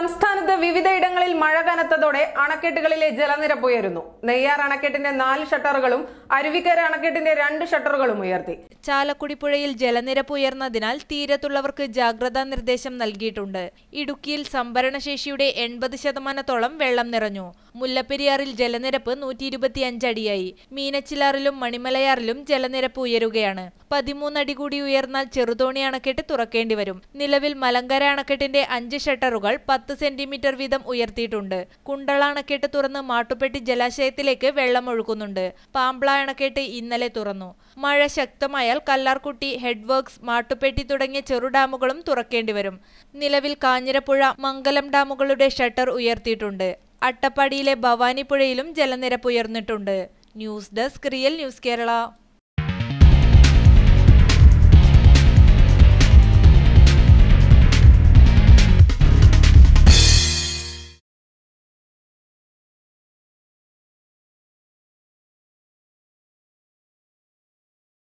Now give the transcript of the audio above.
സംസ്ഥാനത്ത് വിവിധയിടങ്ങളിൽ മഴ കനത്തതോടെ അണക്കെട്ടുകളിലെ ജലനിരപ്പ് ഉയരുന്നു നെയ്യാർ അണക്കെട്ടിന്റെ നാല് ഷട്ടറുകളും അരുവിക്കര അണക്കെട്ടിന്റെ രണ്ട് ഷട്ടറുകളും ഉയർത്തി ചാലക്കുടി പുഴയിൽ ജലനിരപ്പ് ഉയർന്നതിനാൽ തീരത്തുള്ളവർക്ക് ജാഗ്രതാ നിർദ്ദേശം നൽകിയിട്ടുണ്ട് ഇടുക്കിയിൽ സംഭരണശേഷിയുടെ എൺപത് ശതമാനത്തോളം വെള്ളം നിറഞ്ഞു മുല്ലപ്പെരിയാറിൽ ജലനിരപ്പ് നൂറ്റി ഇരുപത്തിയഞ്ച് അടിയായി മീനച്ചിലാറിലും മണിമലയാറിലും ജലനിരപ്പ് ഉയരുകയാണ് പതിമൂന്നടി കൂടി ഉയർന്നാൽ ചെറുതോണി അണക്കെട്ട് തുറക്കേണ്ടി വരും നിലവിൽ മലങ്കര അണക്കെട്ടിന്റെ അഞ്ച് ഷട്ടറുകൾ പത്ത് പത്ത് സെന്റിമീറ്റർ വീതം ഉയർത്തിയിട്ടുണ്ട് കുണ്ടള അണക്കെട്ട് തുറന്ന് മാട്ടുപ്പെട്ടി ജലാശയത്തിലേക്ക് ഒഴുക്കുന്നുണ്ട് പാമ്പ്ള അണക്കെട്ട് ഇന്നലെ തുറന്നു മഴ ശക്തമായാൽ കല്ലാർകുട്ടി ഹെഡ് വർക്ക്സ് മാട്ടുപ്പെട്ടി തുടങ്ങിയ ചെറു ഡാമുകളും തുറക്കേണ്ടി വരും നിലവിൽ കാഞ്ഞിരപ്പുഴ മംഗലം ഡാമുകളുടെ ഷട്ടർ ഉയർത്തിയിട്ടുണ്ട് അട്ടപ്പാടിയിലെ ഭവാനിപ്പുഴയിലും ജലനിരപ്പ് ഉയർന്നിട്ടുണ്ട് news desk real news Kerala